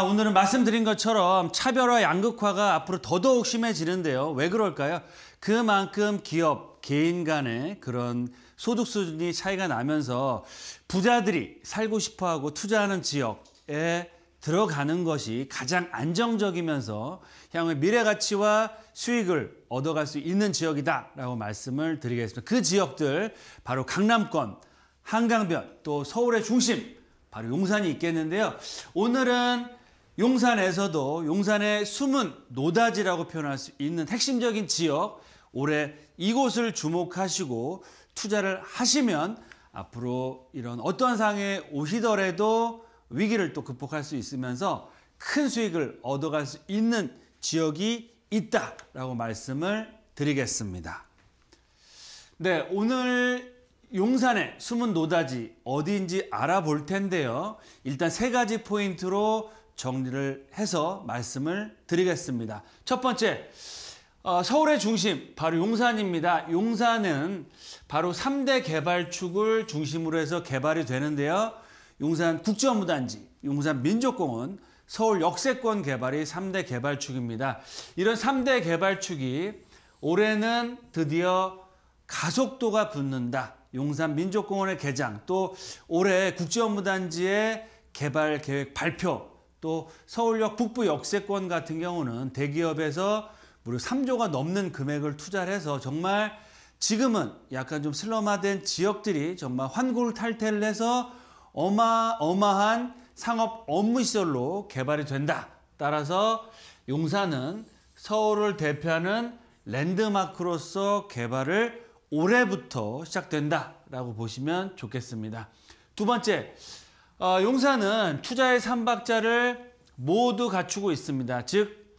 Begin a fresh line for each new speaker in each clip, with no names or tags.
아, 오늘은 말씀드린 것처럼 차별화 양극화가 앞으로 더더욱 심해지는데요. 왜 그럴까요? 그만큼 기업, 개인 간의 그런 소득 수준이 차이가 나면서 부자들이 살고 싶어 하고 투자하는 지역에 들어가는 것이 가장 안정적이면서 향후 미래 가치와 수익을 얻어갈 수 있는 지역이다라고 말씀을 드리겠습니다. 그 지역들 바로 강남권, 한강변, 또 서울의 중심, 바로 용산이 있겠는데요. 오늘은 용산에서도 용산의 숨은 노다지라고 표현할 수 있는 핵심적인 지역 올해 이곳을 주목하시고 투자를 하시면 앞으로 이런 어떠한 상황에 오시더라도 위기를 또 극복할 수 있으면서 큰 수익을 얻어갈 수 있는 지역이 있다라고 말씀을 드리겠습니다. 네, 오늘 용산의 숨은 노다지 어디인지 알아볼 텐데요. 일단 세 가지 포인트로 정리를 해서 말씀을 드리겠습니다. 첫 번째, 어, 서울의 중심, 바로 용산입니다. 용산은 바로 3대 개발축을 중심으로 해서 개발이 되는데요. 용산 국제업무단지, 용산 민족공원, 서울 역세권 개발이 3대 개발축입니다. 이런 3대 개발축이 올해는 드디어 가속도가 붙는다. 용산 민족공원의 개장, 또 올해 국제업무단지의 개발 계획 발표, 또 서울역 북부 역세권 같은 경우는 대기업에서 무려 3조가 넘는 금액을 투자를 해서 정말 지금은 약간 좀 슬럼화된 지역들이 정말 환골탈태를 해서 어마어마한 상업 업무 시설로 개발이 된다. 따라서 용산은 서울을 대표하는 랜드마크로서 개발을 올해부터 시작된다라고 보시면 좋겠습니다. 두 번째, 어, 용사는 투자의 3박자를 모두 갖추고 있습니다. 즉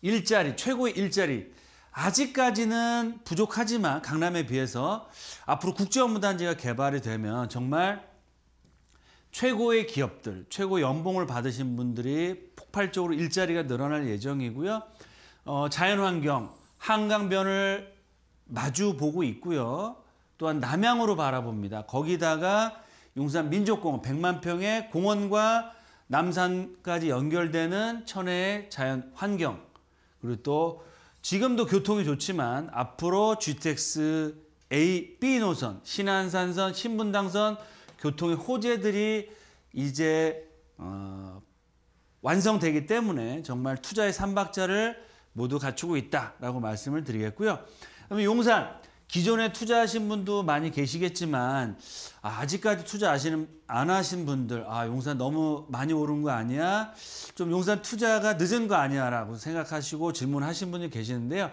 일자리, 최고의 일자리. 아직까지는 부족하지만 강남에 비해서 앞으로 국제 업무 단지가 개발이 되면 정말 최고의 기업들, 최고 연봉을 받으신 분들이 폭발적으로 일자리가 늘어날 예정이고요. 어, 자연환경, 한강변을 마주 보고 있고요. 또한 남양으로 바라봅니다. 거기다가 용산 민족공원 100만 평의 공원과 남산까지 연결되는 천혜의 자연 환경 그리고 또 지금도 교통이 좋지만 앞으로 GTX A, B 노선, 신한산선, 신분당선 교통의 호재들이 이제 어, 완성되기 때문에 정말 투자의 삼박자를 모두 갖추고 있다라고 말씀을 드리겠고요. 그럼 용산 기존에 투자하신 분도 많이 계시겠지만 아, 아직까지 투자 하시는 안 하신 분들 아 용산 너무 많이 오른 거 아니야? 좀 용산 투자가 늦은 거 아니야라고 생각하시고 질문하신 분이 계시는데요.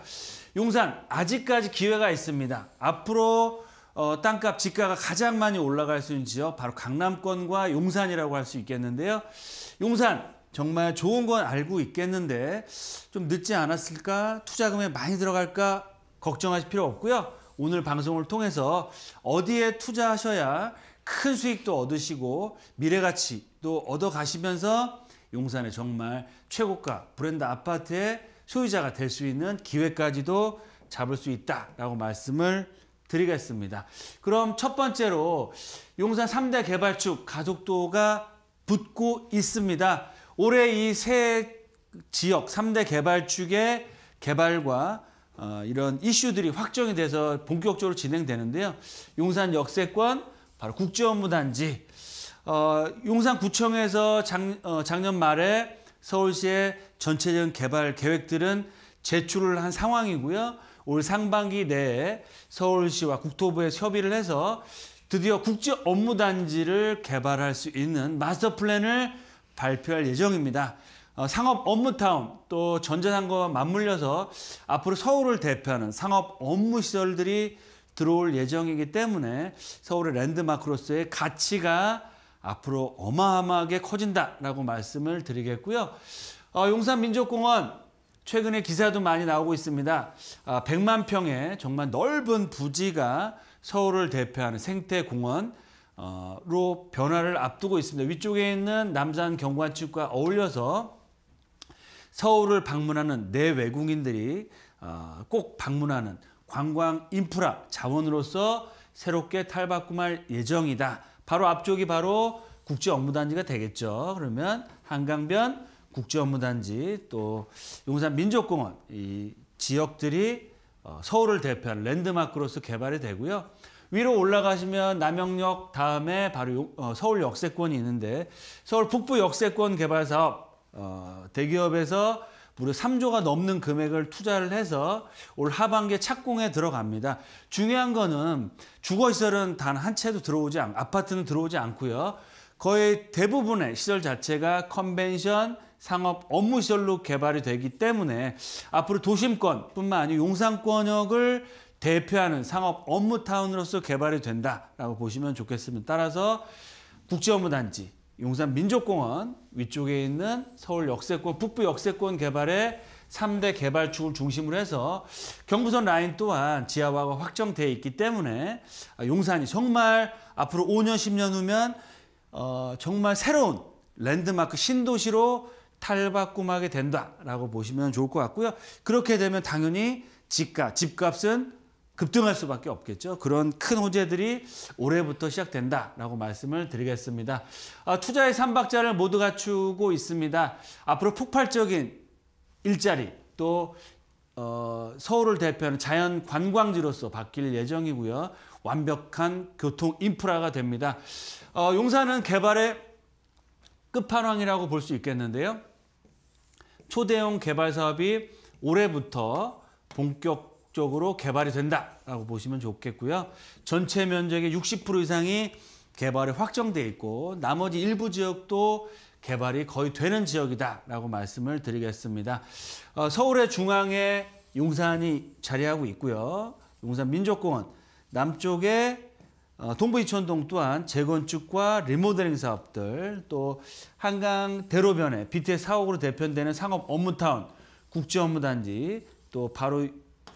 용산 아직까지 기회가 있습니다. 앞으로 어, 땅값 지가가 가장 많이 올라갈 수 있는 지역 바로 강남권과 용산이라고 할 수 있겠는데요. 용산 정말 좋은 건 알고 있겠는데 좀 늦지 않았을까? 투자금에 많이 들어갈까? 걱정하실 필요 없고요. 오늘 방송을 통해서 어디에 투자하셔야 큰 수익도 얻으시고 미래 가치도 얻어 가시면서 용산의 정말 최고가 브랜드 아파트의 소유자가 될 수 있는 기회까지도 잡을 수 있다라고 말씀을 드리겠습니다. 그럼 첫 번째로 용산 3대 개발축 가속도가 붙고 있습니다. 올해 이 세 지역 3대 개발축의 개발과 어, 이런 이슈들이 확정이 돼서 본격적으로 진행되는데요. 용산 역세권, 바로 국제업무단지, 어, 용산구청에서 작, 어, 작년 말에 서울시의 전체적인 개발 계획들은 제출을 한 상황이고요. 올 상반기 내에 서울시와 국토부에 협의를 해서 드디어 국제 업무단지를 개발할 수 있는 마스터 플랜을 발표할 예정입니다. 어, 상업 업무타운 또 전자상거와 맞물려서 앞으로 서울을 대표하는 상업 업무 시설들이 들어올 예정이기 때문에 서울의 랜드마크로서의 가치가 앞으로 어마어마하게 커진다라고 말씀을 드리겠고요. 어, 용산민족공원 최근에 기사도 많이 나오고 있습니다. 아, 100만 평의 정말 넓은 부지가 서울을 대표하는 생태공원 으로 변화를 앞두고 있습니다. 위쪽에 있는 남산 경관측과 어울려서 서울을 방문하는 내외국인들이 어, 꼭 방문하는 관광 인프라 자원으로서 새롭게 탈바꿈할 예정이다. 바로 앞쪽이 바로 국제업무단지가 되겠죠. 그러면 한강변 국제업무단지 또 용산 민족공원 이 지역들이 어, 서울을 대표하는 랜드마크로서 개발이 되고요. 위로 올라가시면 남영역 다음에 바로 어, 서울 역세권이 있는데 서울 북부 역세권 개발 사업 어, 대기업에서 무려 3조가 넘는 금액을 투자를 해서 올 하반기에 착공에 들어갑니다. 중요한 거는 주거시설은 단 한 채도 들어오지 않, 아파트는 들어오지 않고요. 거의 대부분의 시설 자체가 컨벤션, 상업 업무 시설로 개발이 되기 때문에 앞으로 도심권뿐만 아니라 용산권역을 대표하는 상업 업무 타운으로서 개발이 된다라고 보시면 좋겠습니다. 따라서 국제업무단지, 용산 민족공원 위쪽에 있는 서울 역세권, 북부 역세권 개발의 3대 개발축을 중심으로 해서 경부선 라인 또한 지하화가 확정돼 있기 때문에 아, 용산이 정말 앞으로 5년, 10년 후면 어, 정말 새로운 랜드마크 신도시로 탈바꿈하게 된다라고 보시면 좋을 것 같고요. 그렇게 되면 당연히 집값, 집값은 급등할 수밖에 없겠죠. 그런 큰 호재들이 올해부터 시작된다라고 말씀을 드리겠습니다. 아, 투자의 삼박자를 모두 갖추고 있습니다. 앞으로 폭발적인 일자리 또 어, 서울을 대표하는 자연 관광지로서 바뀔 예정이고요. 완벽한 교통 인프라가 됩니다. 어, 용산은 개발의 끝판왕이라고 볼 수 있겠는데요. 초대형 개발 사업이 올해부터 본격 적으로 개발이 된다라고 보시면 좋겠고요. 전체 면적의 60% 이상이 개발이 확정돼 있고 나머지 일부 지역도 개발이 거의 되는 지역이다라고 말씀을 드리겠습니다. 어, 서울의 중앙에 용산이 자리하고 있고요. 용산 민족공원 남쪽에 어, 동부 이천동 또한 재건축과 리모델링 사업들 또 한강 대로변에 BTS 사옥으로 대표되는 상업 업무타운 국제 업무단지 또 바로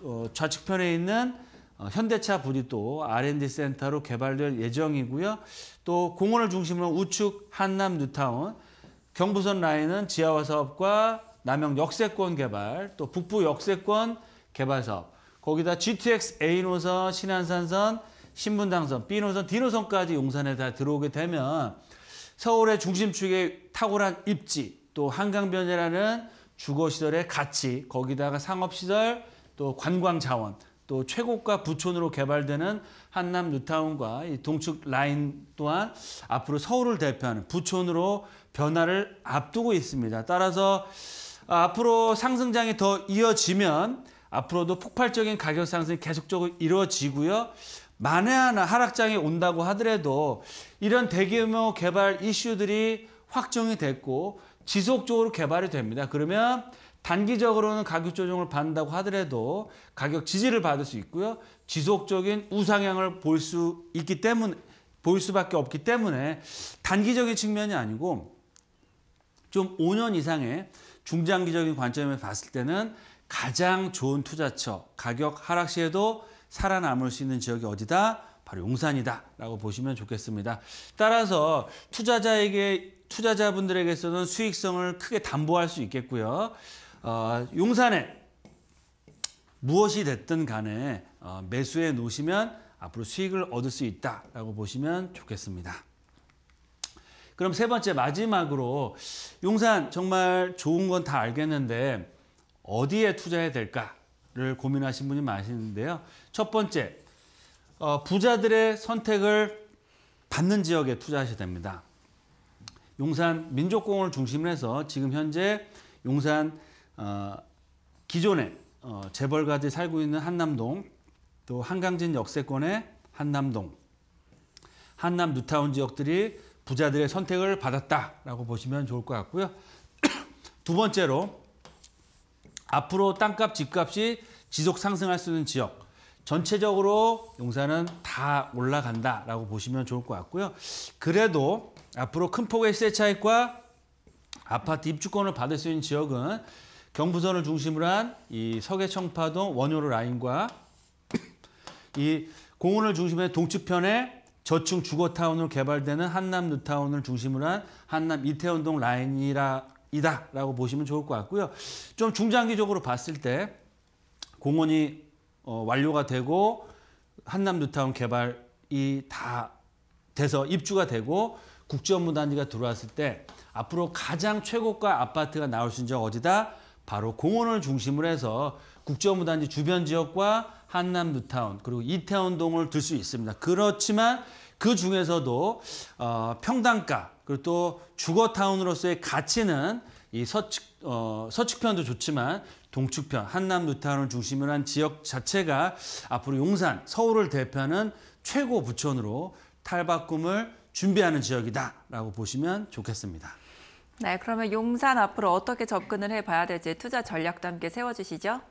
어, 좌측편에 있는 어, 현대차 부지 또 R&D 센터로 개발될 예정이고요. 또 공원을 중심으로 우측 한남 뉴타운, 경부선 라인은 지하화 사업과 남영 역세권 개발, 또 북부 역세권 개발 사업, 거기다 GTX A 노선, 신한산선 신분당선, B 노선, D 노선까지 용산에 다 들어오게 되면 서울의 중심축에 탁월한 입지, 또 한강변이라는 주거시설의 가치, 거기다가 상업시설, 또 관광 자원, 또 최고가 부촌으로 개발되는 한남 뉴타운과 이 동축 라인 또한 앞으로 서울을 대표하는 부촌으로 변화를 앞두고 있습니다. 따라서 앞으로 상승장이 더 이어지면 앞으로도 폭발적인 가격 상승이 계속적으로 이루어지고요. 만에 하나 하락장이 온다고 하더라도 이런 대규모 개발 이슈들이 확정이 됐고 지속적으로 개발이 됩니다. 그러면 단기적으로는 가격 조정을 받는다고 하더라도 가격 지지를 받을 수 있고요. 지속적인 우상향을 볼 수 있기 때문에 볼 수밖에 없기 때문에 단기적인 측면이 아니고 좀 5년 이상의 중장기적인 관점에서 봤을 때는 가장 좋은 투자처 가격 하락 시에도 살아남을 수 있는 지역이 어디다? 바로 용산이다 라고 보시면 좋겠습니다. 따라서 투자자에게 투자자분들에게서는 수익성을 크게 담보할 수 있겠고요. 어, 용산에 무엇이 됐든 간에 어, 매수해 놓으시면 앞으로 수익을 얻을 수 있다라고 보시면 좋겠습니다. 그럼 세 번째 마지막으로 용산 정말 좋은 건 다 알겠는데 어디에 투자해야 될까를 고민하신 분이 많으시데요첫 번째, 어, 부자들의 선택을 받는 지역에 투자하셔야 됩니다. 용산 민족공원을 중심으로 해서 지금 현재 용산 어, 기존에 어, 재벌가들이 살고 있는 한남동 또 한강진 역세권의 한남동 한남 뉴타운 지역들이 부자들의 선택을 받았다라고 보시면 좋을 것 같고요. 두 번째로 앞으로 땅값, 집값이 지속 상승할 수 있는 지역 전체적으로 용산은 다 올라간다라고 보시면 좋을 것 같고요. 그래도 앞으로 큰 폭의 시세 차익과 아파트 입주권을 받을 수 있는 지역은 경부선을 중심으로 한 이 서계청파동 원효로 라인과 이 공원을 중심으로 동측편에 저층 주거타운으로 개발되는 한남 뉴타운을 중심으로 한 한남 이태원동 라인이라 이다라고 보시면 좋을 것 같고요. 좀 중장기적으로 봤을 때 공원이 어, 완료가 되고 한남 뉴타운 개발이 다 돼서 입주가 되고 국제업무단지가 들어왔을 때 앞으로 가장 최고가 아파트가 나올 수 있는 지역 어디다? 바로 공원을 중심으로 해서 국정무단지 주변 지역과 한남 뉴타운 그리고 이태원동을 들 수 있습니다. 그렇지만 그 중에서도 어, 평당가 그리고 또 주거타운으로서의 가치는 이 서측 어, 서측편도 좋지만 동측편 한남 뉴타운을 중심으로 한 지역 자체가 앞으로 용산 서울을 대표하는 최고 부천으로 탈바꿈을 준비하는 지역이다라고 보시면 좋겠습니다. 네, 그러면 용산 앞으로 어떻게 접근을 해봐야 될지 투자 전략도 함께 세워주시죠.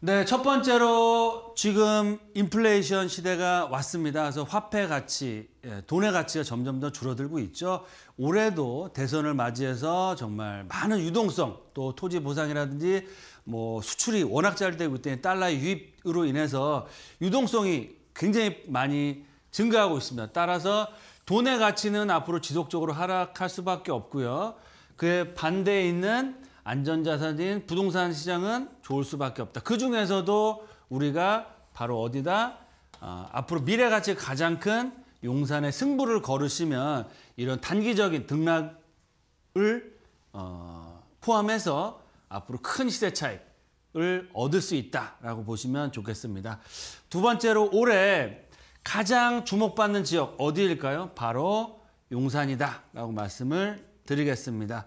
네, 첫 번째로 지금 인플레이션 시대가 왔습니다. 그래서 화폐 가치, 예, 돈의 가치가 점점 더 줄어들고 있죠. 올해도 대선을 맞이해서 정말 많은 유동성, 또 토지 보상이라든지 뭐 수출이 워낙 잘 되고 있기 때문에 달러 유입으로 인해서 유동성이 굉장히 많이 증가하고 있습니다. 따라서 돈의 가치는 앞으로 지속적으로 하락할 수밖에 없고요. 그에 반대에 있는 안전자산인 부동산 시장은 좋을 수밖에 없다. 그 중에서도 우리가 바로 어디다 어, 앞으로 미래 가치 가장 큰 용산의 승부를 걸으시면 이런 단기적인 등락을 어, 포함해서 앞으로 큰 시대 차익을 얻을 수 있다라고 보시면 좋겠습니다. 두 번째로 올해 가장 주목받는 지역 어디일까요? 바로 용산이다 라고 말씀을 드리겠습니다.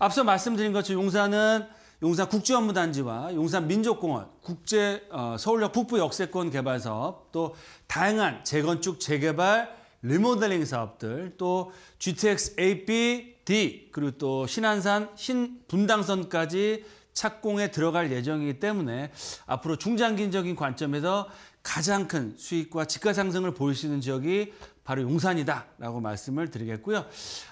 앞서 말씀드린 것처럼 용산은 용산 국제업무단지와 용산 민족공원, 국제 어, 서울역 북부 역세권 개발 사업, 또 다양한 재건축, 재개발, 리모델링 사업들, 또 GTX a B, D, 그리고 또신한산 신분당선까지 착공에 들어갈 예정이기 때문에 앞으로 중장기적인 관점에서 가장 큰 수익과 집가 상승을 보일 수 있는 지역이 바로 용산이다라고 말씀을 드리겠고요.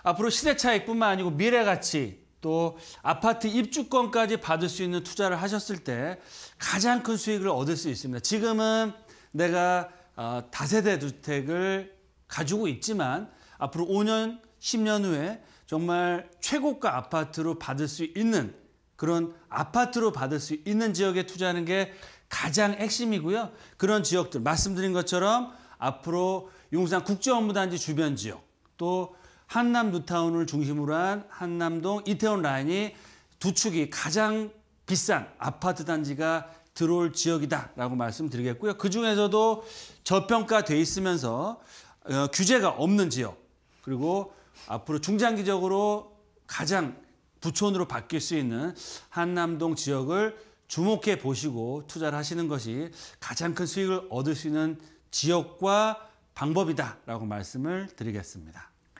앞으로 시대 차익뿐만 아니고 미래 가치 또 아파트 입주권까지 받을 수 있는 투자를 하셨을 때 가장 큰 수익을 얻을 수 있습니다. 지금은 내가 어, 다세대 주택을 가지고 있지만 앞으로 5년, 10년 후에 정말 최고가 아파트로 받을 수 있는 그런 아파트로 받을 수 있는 지역에 투자하는 게 가장 핵심이고요. 그런 지역들 말씀드린 것처럼 앞으로 용산 국제업무단지 주변 지역 또 한남 뉴타운을 중심으로 한 한남동 이태원 라인이 두 축이 가장 비싼 아파트 단지가 들어올 지역이다라고 말씀드리겠고요. 그 중에서도 저평가돼 있으면서 어, 규제가 없는 지역 그리고 앞으로 중장기적으로 가장 부촌으로 바뀔 수 있는 한남동 지역을 주목해 보시고 투자를 하시는 것이 가장 큰 수익을 얻을 수 있는 지역과 방법이다라고 말씀을 드리겠습니다.